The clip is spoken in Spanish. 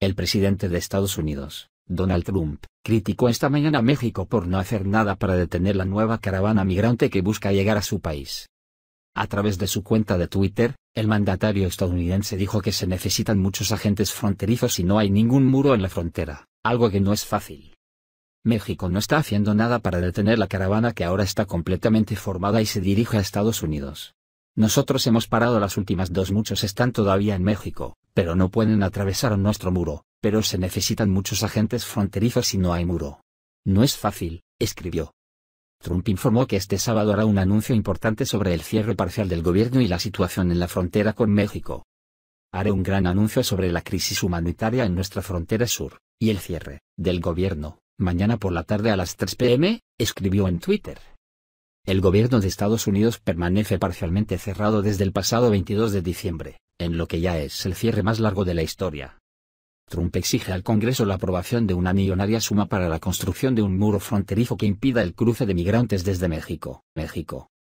El presidente de Estados Unidos, Donald Trump, criticó esta mañana a México por no hacer nada para detener la nueva caravana migrante que busca llegar a su país. A través de su cuenta de Twitter, el mandatario estadounidense dijo que se necesitan muchos agentes fronterizos y no hay ningún muro en la frontera, algo que no es fácil. México no está haciendo nada para detener la caravana que ahora está completamente formada y se dirige a Estados Unidos. Nosotros hemos parado las últimas dos, muchos están todavía en México, pero no pueden atravesar nuestro muro, pero se necesitan muchos agentes fronterizos y no hay muro. No es fácil, escribió. Trump informó que este sábado hará un anuncio importante sobre el cierre parcial del gobierno y la situación en la frontera con México. Haré un gran anuncio sobre la crisis humanitaria en nuestra frontera sur, y el cierre, del gobierno, mañana por la tarde a las 3 pm, escribió en Twitter. El gobierno de Estados Unidos permanece parcialmente cerrado desde el pasado 22 de diciembre, en lo que ya es el cierre más largo de la historia. Trump exige al Congreso la aprobación de una millonaria suma para la construcción de un muro fronterizo que impida el cruce de migrantes desde México. México.